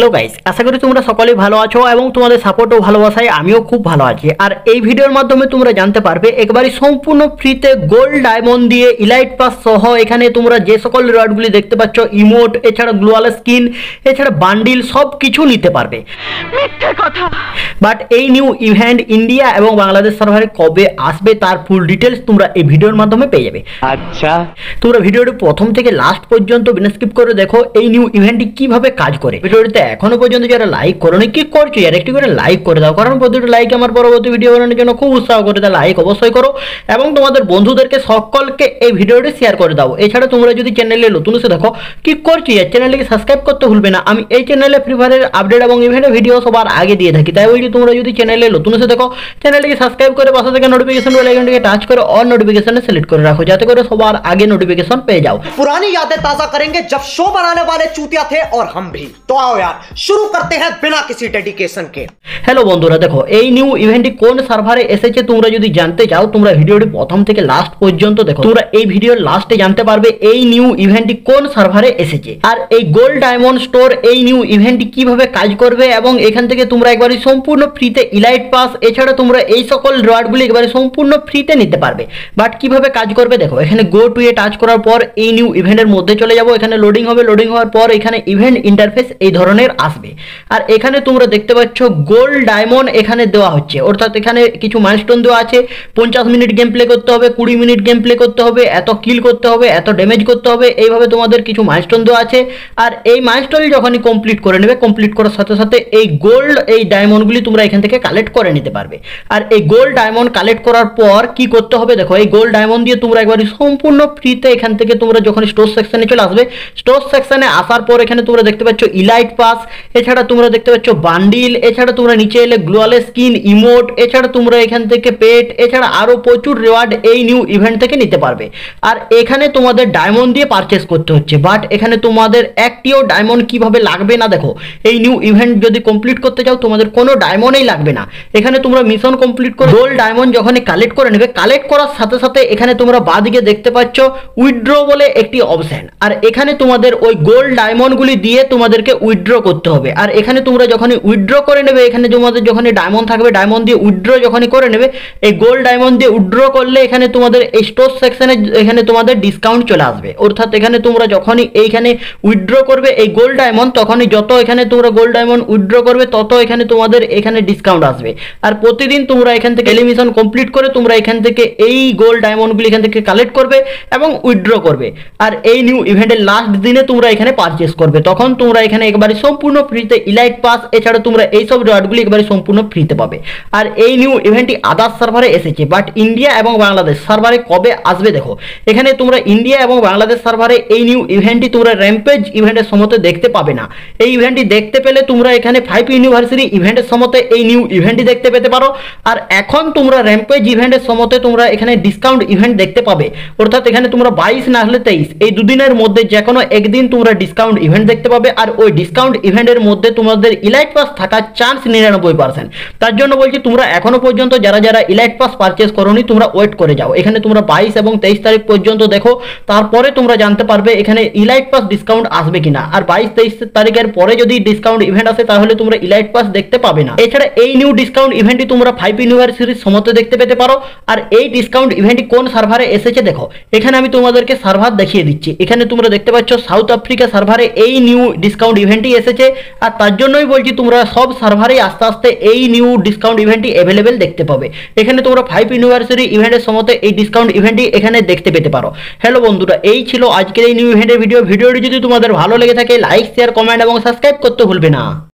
hello guys আশা করি তোমরা সকলেই ভালো আছো এবং তোমাদের সাপোর্ট ও ভালোবাসায় আমিও খুব ভালো আছি আর এই ভিডিওর মাধ্যমে তোমরা জানতে পারবে একবারে সম্পূর্ণ ফ্রিতে গোল্ড ডায়মন্ড দিয়ে ইলাইট পাস সহ এখানে তোমরা যে সকল রডগুলি দেখতে পাচ্ছ ইমোট এছাড়া গ্লোয়াল স্কিন এছাড়া বান্ডিল সব কিছু নিতে পারবে কথা বাট এই নিউ ইভেন্ট ইন্ডিয়া এবং বাংলাদেশ সার্ভারে কবে আসবে তার ফুল ডিটেলস তোমরা এই ভিডিওর মাধ্যমে পেয়ে যাবে আচ্ছা তোমরা ভিডিওটি প্রথম থেকে লাস্ট পর্যন্ত বিনা স্কিপ করে দেখো এই নিউ ইভেন্টটি কিভাবে কাজ করে ভিডিওটিতে এখনো পর্যন্ত যারা লাইক করোনি কি করছো যারা একটু করে লাইক করে দাও কারণ প্রতিটা লাইক আমার পরবর্তী ভিডিও বানানোর জন্য খুব উৎসাহ করে দাও লাইক অবশ্যই করো এবং তোমাদের বন্ধুদেরকে সকলকে এই ভিডিওটি শেয়ার করে দাও এছাড়া তোমরা যদি চ্যানেলে নতুন এসে দেখো কি করছি এই চ্যানেলটিকে সাবস্ক্রাইব করতে ভুলবে না আমি এই চ্যানেলে ফ্রি ফায়ারের আপডেট এবং ইভেন্টের ভিডিও সবার আগে দিয়ে থাকি তাই বলছি তোমরা যদি চ্যানেলে নতুন এসে দেখো চ্যানেলটিকে সাবস্ক্রাইব করে পাশে থেকে নোটিফিকেশন বেল আইকনটিকে টাচ করে অন নোটিফিকেশনে সিলেক্ট করে রাখো যাতে করে সবার আগে নোটিফিকেশন পেয়ে যাও পুরানি यादें তাজা করেন जब শো বানানে বালে চুতিয়া থে আর হাম ভি তো আও यार শুরু করতে হ্যাঁ বিনা কিছু ডেডিকেশন কে হ্যালো বন্ধুরা দেখো এই নিউ ইভেন্টটি কোন সার্ভারে এসেছে তোমরা যদি জানতে চাও তোমরা ভিডিওটি প্রথম থেকে লাস্ট পর্যন্ত দেখো তোমরা এই ভিডিওর লাস্টে জানতে পারবে এই নিউ ইভেন্টটি কোন সার্ভারে এসেছে আর এই গোল্ড ডায়মন্ড স্টোর এই নিউ ইভেন্টটি কিভাবে কাজ করবে এবং এখান থেকে তোমরা একবারে সম্পূর্ণ ফ্রিতে ইলাইট পাস এছাড়া তোমরা এই সকল রিওয়ার্ডগুলি একবারে সম্পূর্ণ ফ্রিতে নিতে পারবে বাট কিভাবে কাজ করবে দেখো এখানে গো টু এ টাচ করার পর এই নিউ ইভেন্টের মধ্যে চলে যাবো এখানে লোডিং হবে লোডিং হওয়ার পর এখানে ইভেন্ট ইন্টারফেস এই ধরনের ধরনের আসবে আর এখানে তোমরা দেখতে পাচ্ছ গোল্ড ডায়মন্ড এখানে দেওয়া হচ্ছে অর্থাৎ এখানে কিছু মাইলস্টোন দেওয়া আছে পঞ্চাশ মিনিট গেম প্লে করতে হবে কুড়ি মিনিট গেম প্লে করতে হবে এত কিল করতে হবে এত ড্যামেজ করতে হবে এইভাবে তোমাদের কিছু মাইলস্টোন দেওয়া আছে আর এই মাইলস্টোন যখনই কমপ্লিট করে নেবে কমপ্লিট করার সাথে সাথে এই গোল্ড এই ডায়মন্ডগুলি তোমরা এখান থেকে কালেক্ট করে নিতে পারবে আর এই গোল্ড ডায়মন্ড কালেক্ট করার পর কি করতে হবে দেখো এই গোল্ড ডায়মন্ড দিয়ে তোমরা একবার সম্পূর্ণ ফ্রিতে এখান থেকে তোমরা যখন স্টোর সেকশনে চলে আসবে স্টোর সেকশনে আসার পর এখানে তোমরা দেখতে পাচ্ছ ইলাইট পা পাস এছাড়া তোমরা দেখতে পাচ্ছ বান্ডিল এছাড়া তোমরা নিচে এলে গ্লোয়াল স্কিন ইমোট এছাড়া তোমরা এখান থেকে পেট এছাড়া আরও প্রচুর রিওয়ার্ড এই নিউ ইভেন্ট থেকে নিতে পারবে আর এখানে তোমাদের ডায়মন্ড দিয়ে পারচেস করতে হচ্ছে বাট এখানে তোমাদের একটিও ডায়মন্ড কিভাবে লাগবে না দেখো এই নিউ ইভেন্ট যদি কমপ্লিট করতে চাও তোমাদের কোনো ডায়মন্ডই লাগবে না এখানে তোমরা মিশন কমপ্লিট করে গোল্ড ডায়মন্ড যখন কালেক্ট করে নেবে কালেক্ট করার সাথে সাথে এখানে তোমরা বাদিকে দেখতে পাচ্ছ উইথড্র বলে একটি অপশান আর এখানে তোমাদের ওই গোল্ড ডায়মন্ডগুলি দিয়ে তোমাদেরকে উইথড্র করতে হবে আর এখানে তোমরা যখনই উইথড্র করে নেবে এখানে তোমাদের যখন ডায়মন্ড থাকবে ডায়মন্ড দিয়ে উইথড্র যখনই করে নেবে এই গোল্ড ডায়মন্ড দিয়ে উইথড্র করলে এখানে তোমাদের এই স্টোর সেকশনে এখানে তোমাদের ডিসকাউন্ট চলে আসবে অর্থাৎ এখানে তোমরা যখনই এইখানে উইথড্র করবে এই গোল্ড ডায়মন্ড তখনই যত এখানে তোমরা গোল্ড ডায়মন্ড উইথড্র করবে তত এখানে তোমাদের এখানে ডিসকাউন্ট আসবে আর প্রতিদিন তোমরা এখান থেকে এলিমিশন কমপ্লিট করে তোমরা এখান থেকে এই গোল্ড ডায়মন্ডগুলি এখান থেকে কালেক্ট করবে এবং উইথড্র করবে আর এই নিউ ইভেন্টের লাস্ট দিনে তোমরা এখানে পারচেস করবে তখন তোমরা এখানে একবারে সো সম্পূর্ণ ফ্রিতে ইলাইট পাস এছাড়া তোমরা এইসব রিওয়ার্ডগুলি একেবারে সম্পূর্ণ ফ্রিতে পাবে আর এই নিউ ইভেন্টটি আদার্স সার্ভারে এসেছে বাট ইন্ডিয়া এবং বাংলাদেশ সার্ভারে কবে আসবে দেখো এখানে তোমরা ইন্ডিয়া এবং বাংলাদেশ সার্ভারে এই নিউ ইভেন্টটি তোমরা র্যাম্পেজ ইভেন্টের সমতে দেখতে পাবে না এই ইভেন্টটি দেখতে পেলে তোমরা এখানে ফাইভ ইউনিভার্সিটি ইভেন্টের সমতে এই নিউ ইভেন্টটি দেখতে পেতে পারো আর এখন তোমরা র্যাম্পেজ ইভেন্টের সমতে তোমরা এখানে ডিসকাউন্ট ইভেন্ট দেখতে পাবে অর্থাৎ এখানে তোমরা বাইশ না হলে তেইশ এই দুদিনের মধ্যে যে কোনো একদিন তোমরা ডিসকাউন্ট ইভেন্ট দেখতে পাবে আর ওই ডিসকাউন্ট ইভেন্টের মধ্যে তোমাদের ইলাইট পাস থাকার চান্স নিরানব্বই পার্সেন্ট তার জন্য বলছি তোমরা এখনো পর্যন্ত যারা যারা ইলাইট পাস পারচেস করোনি তোমরা ওয়েট করে যাও এখানে তোমরা বাইশ এবং তেইশ তারিখ পর্যন্ত দেখো তারপরে তোমরা জানতে পারবে এখানে ইলাইট পাস ডিসকাউন্ট আসবে কিনা আর বাইশ তেইশ তারিখের পরে যদি ডিসকাউন্ট ইভেন্ট আসে তাহলে তোমরা ইলাইট পাস দেখতে পাবে না এছাড়া এই নিউ ডিসকাউন্ট ইভেন্টটি তোমরা ফাইভ ইউনিভার্সিটির সমতে দেখতে পেতে পারো আর এই ডিসকাউন্ট ইভেন্টটি কোন সার্ভারে এসেছে দেখো এখানে আমি তোমাদেরকে সার্ভার দেখিয়ে দিচ্ছি এখানে তোমরা দেখতে পাচ্ছ সাউথ আফ্রিকা সার্ভারে এই নিউ ডিসকাউন্ট ইভেন্টটি এসেছে এসেছে আর তার জন্যই বলছি তোমরা সব সার্ভারেই আস্তে আস্তে এই নিউ ডিসকাউন্ট ইভেন্টটি অ্যাভেলেবেল দেখতে পাবে এখানে তোমরা ফাইভ ইউনিভার্সিটি ইভেন্টের সময়তে এই ডিসকাউন্ট ইভেন্টটি এখানে দেখতে পেতে পারো হ্যালো বন্ধুরা এই ছিল আজকের এই নিউ ইভেন্টের ভিডিও ভিডিওটি যদি তোমাদের ভালো লেগে থাকে লাইক শেয়ার কমেন্ট এবং সাবস্ক্রাইব করতে ভুলবে না